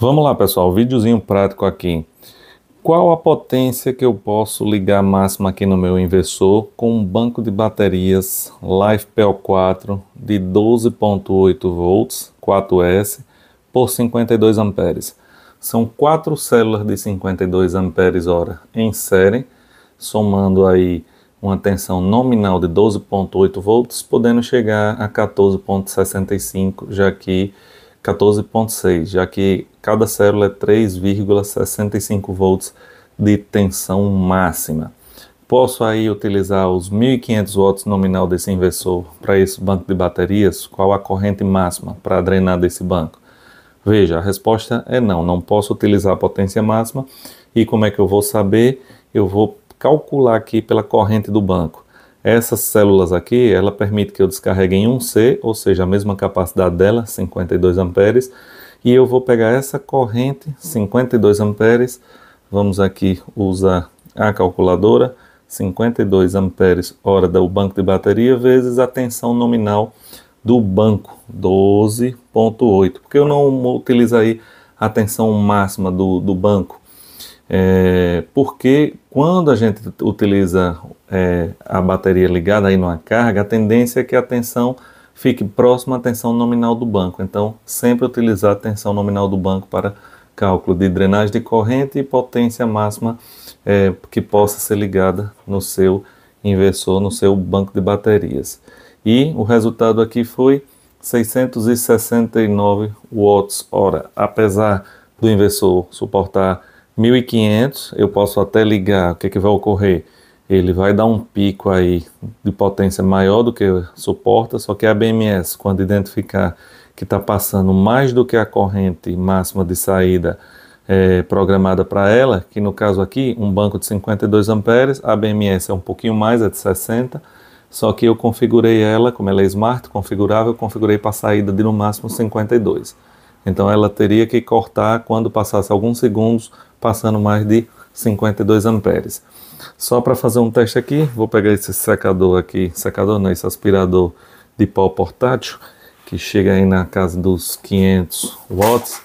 Vamos lá, pessoal, videozinho prático aqui. Qual a potência que eu posso ligar máxima aqui no meu inversor com um banco de baterias LifePel 4 de 12.8 volts 4S por 52 amperes? São quatro células de 52 amperes hora em série, somando aí uma tensão nominal de 12.8 volts, podendo chegar a 14.65, já que 14.6, já que cada célula é 3,65 volts de tensão máxima. Posso aí utilizar os 1500 watts nominal desse inversor para esse banco de baterias? Qual a corrente máxima para drenar desse banco? Veja, a resposta é não, não posso utilizar a potência máxima. E como é que eu vou saber? Eu vou calcular aqui pela corrente do banco. Essas células aqui, ela permite que eu descarregue em 1C, ou seja, a mesma capacidade dela, 52 amperes, e eu vou pegar essa corrente, 52 amperes, vamos aqui usar a calculadora, 52 amperes hora do banco de bateria vezes a tensão nominal do banco, 12.8, porque eu não aí a tensão máxima do, do banco, é, porque quando a gente utiliza é, a bateria ligada aí numa carga, a tendência é que a tensão fique próxima à tensão nominal do banco. Então, sempre utilizar a tensão nominal do banco para cálculo de drenagem de corrente e potência máxima é, que possa ser ligada no seu inversor, no seu banco de baterias. E o resultado aqui foi 669 watts hora, apesar do inversor suportar 1500, eu posso até ligar, o que, é que vai ocorrer? Ele vai dar um pico aí de potência maior do que suporta, só que a BMS, quando identificar que está passando mais do que a corrente máxima de saída é, programada para ela, que no caso aqui, um banco de 52 amperes, a BMS é um pouquinho mais, é de 60, só que eu configurei ela, como ela é smart, configurável, configurei para saída de no máximo 52. Então ela teria que cortar quando passasse alguns segundos passando mais de 52 amperes. Só para fazer um teste aqui, vou pegar esse secador aqui, secador não, esse aspirador de pó portátil, que chega aí na casa dos 500 watts,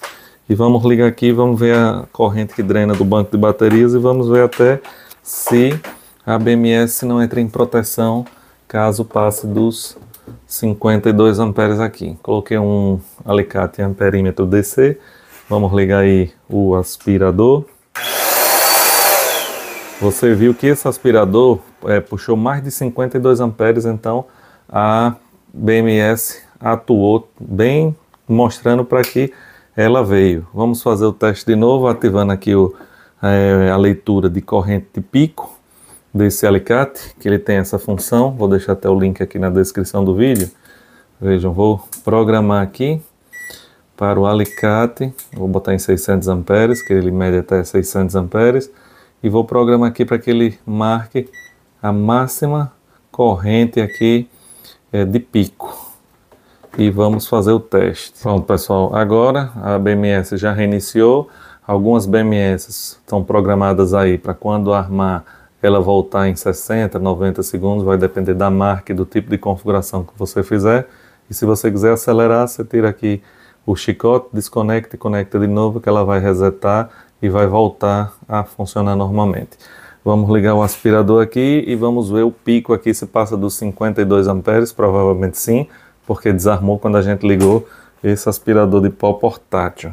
e vamos ligar aqui, vamos ver a corrente que drena do banco de baterias e vamos ver até se a BMS não entra em proteção caso passe dos 52 amperes aqui. Coloquei um alicate amperímetro DC Vamos ligar aí o aspirador. Você viu que esse aspirador é, puxou mais de 52 amperes, então a BMS atuou bem, mostrando para que ela veio. Vamos fazer o teste de novo, ativando aqui o, é, a leitura de corrente de pico desse alicate, que ele tem essa função. Vou deixar até o link aqui na descrição do vídeo. Vejam, vou programar aqui para o alicate, vou botar em 600 amperes, que ele mede até 600 amperes, e vou programar aqui para que ele marque a máxima corrente aqui é, de pico. E vamos fazer o teste. Pronto, pessoal, agora a BMS já reiniciou. Algumas BMS estão programadas aí para quando armar ela voltar em 60, 90 segundos, vai depender da marca e do tipo de configuração que você fizer. E se você quiser acelerar, você tira aqui o chicote, desconecta e conecta de novo que ela vai resetar e vai voltar a funcionar normalmente. Vamos ligar o aspirador aqui e vamos ver o pico aqui se passa dos 52 amperes, provavelmente sim, porque desarmou quando a gente ligou esse aspirador de pó portátil.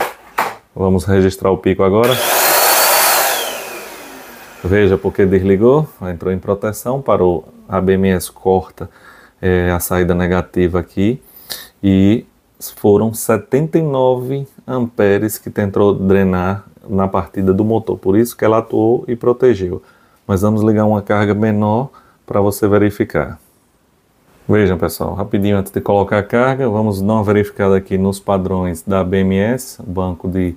Vamos registrar o pico agora. Veja porque desligou, entrou em proteção, parou, a BMS corta é, a saída negativa aqui e foram 79 amperes que tentou drenar na partida do motor, por isso que ela atuou e protegeu. Mas vamos ligar uma carga menor para você verificar. Vejam pessoal, rapidinho antes de colocar a carga, vamos dar uma verificada aqui nos padrões da BMS, banco de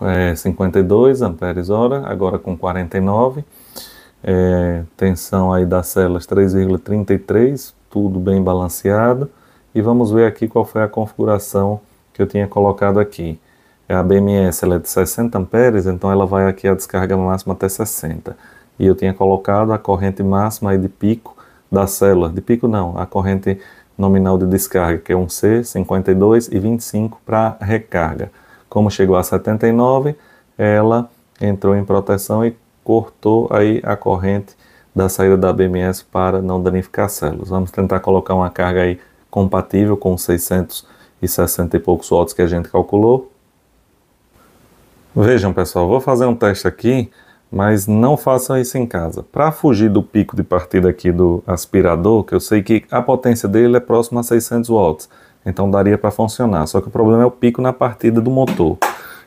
é, 52 amperes hora, agora com 49, é, tensão aí das células 3,33, tudo bem balanceado, e vamos ver aqui qual foi a configuração que eu tinha colocado aqui. É a BMS ela é de 60 amperes, então ela vai aqui a descarga máxima até 60. E eu tinha colocado a corrente máxima de pico da célula, de pico não, a corrente nominal de descarga, que é 1C, 52 e 25 para recarga. Como chegou a 79, ela entrou em proteção e cortou aí a corrente da saída da BMS para não danificar células. Vamos tentar colocar uma carga aí compatível com 660 e poucos watts que a gente calculou. Vejam pessoal, vou fazer um teste aqui, mas não façam isso em casa. Para fugir do pico de partida aqui do aspirador, que eu sei que a potência dele é próxima a 600 watts, então daria para funcionar. Só que o problema é o pico na partida do motor,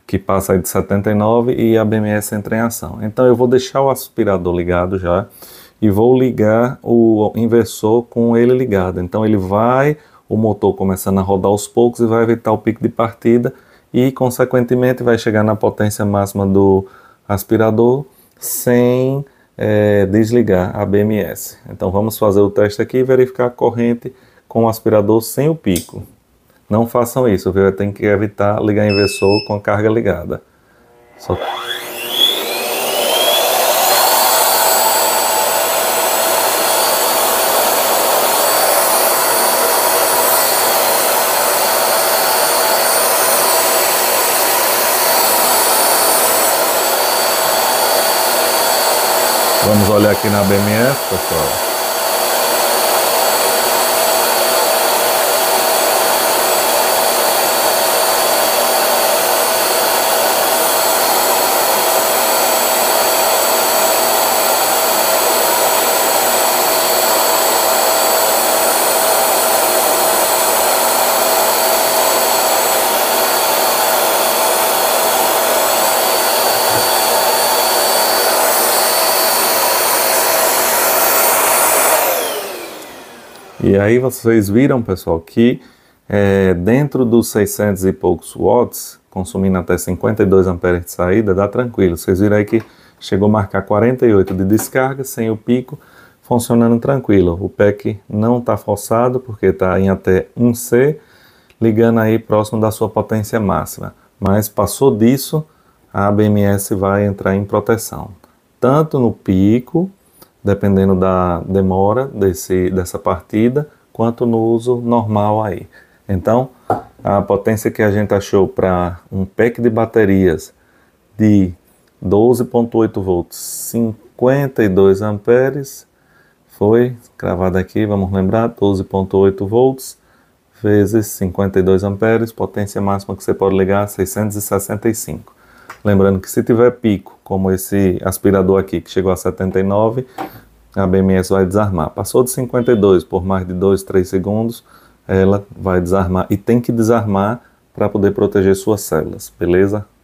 que passa de 79 e a BMS entra em ação. Então eu vou deixar o aspirador ligado já e vou ligar o inversor com ele ligado. Então ele vai, o motor começando a rodar aos poucos e vai evitar o pico de partida e consequentemente vai chegar na potência máxima do aspirador sem é, desligar a BMS. Então vamos fazer o teste aqui e verificar a corrente com o aspirador sem o pico. Não façam isso, viu? Tem que evitar ligar inversor com a carga ligada. Só... Vamos olhar aqui na BMS, pessoal. E aí vocês viram, pessoal, que é, dentro dos 600 e poucos watts, consumindo até 52 amperes de saída, dá tranquilo. Vocês viram aí que chegou a marcar 48 de descarga, sem o pico, funcionando tranquilo. O PEC não está forçado, porque está em até 1C, ligando aí próximo da sua potência máxima. Mas passou disso, a BMS vai entrar em proteção, tanto no pico dependendo da demora desse, dessa partida, quanto no uso normal aí. Então, a potência que a gente achou para um pack de baterias de 12.8 volts, 52 amperes, foi cravada aqui, vamos lembrar, 12.8 volts vezes 52 amperes, potência máxima que você pode ligar 665. Lembrando que se tiver pico, como esse aspirador aqui que chegou a 79, a BMS vai desarmar. Passou de 52 por mais de 2, 3 segundos, ela vai desarmar e tem que desarmar para poder proteger suas células, beleza?